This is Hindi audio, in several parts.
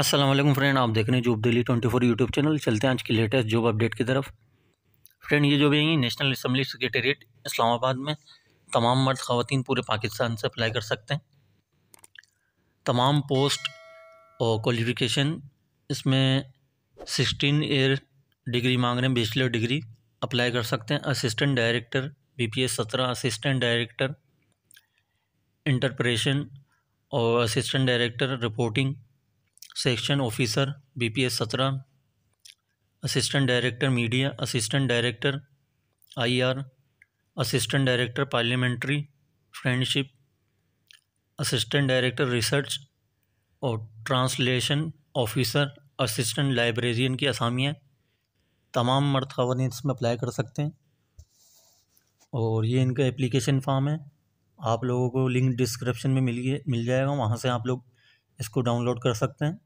असलम फ्रेंड आप देख रहे हैं job daily twenty four YouTube channel चलते हैं आज की लेटेस्ट जॉब अपडेट की तरफ फ्रेंड ये भी आएंगी नेशनल असम्बली सेक्रेटेट इस्लामाबाद में तमाम मर्द खातन पूरे पाकिस्तान से अप्लाई कर सकते हैं तमाम पोस्ट और क्वालिफिकेशन इसमें सिक्सटीन ईयर डिग्री मांग रहे हैं बेचलर डिग्री अप्लाई कर सकते हैं assistant director B P S सत्रह असिस्टेंट डायरेक्टर इंटरप्रेशन और assistant director reporting section officer BPS सत्रह assistant director media assistant director IR assistant director parliamentary friendship assistant director research और ट्रांसलेशन ऑफिसर असिस्टेंट लाइब्रेरियन की असामियाँ तमाम मर्द खबरें इसमें अप्लाई कर सकते हैं और ये इनका एप्लीकेशन फॉर्म है आप लोगों को लिंक डिस्क्रिप्शन में मिल मिल जाएगा वहाँ से आप लोग इसको डाउनलोड कर सकते हैं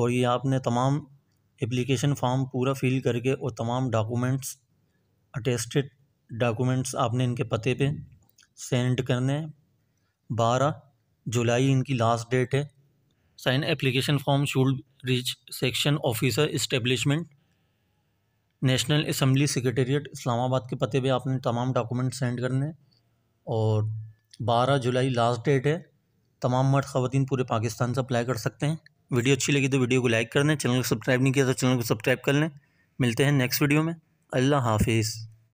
और ये आपने तमाम एप्लीकेशन फॉर्म पूरा फिल करके और तमाम डॉक्यूमेंट्स अटेस्टेड डॉक्यूमेंट्स आपने इनके पते पे सेंड करने बारह जुलाई इनकी लास्ट डेट है sign application form should reach section officer establishment national assembly secretariat Islamabad के पते पे आपने तमाम डॉक्यूमेंट सेंड करने और 12 जुलाई लास्ट डेट है तमाम मर्द ख़वान पूरे पाकिस्तान से अप्लाई कर सकते हैं वीडियो अच्छी लगी तो वीडियो को लाइक कर दें चैनल को सब्सक्राइब नहीं किया तो चैनल को सब्सक्राइब कर लें मिलते हैं नेक्स्ट वीडियो में अल्लाह हाफिज़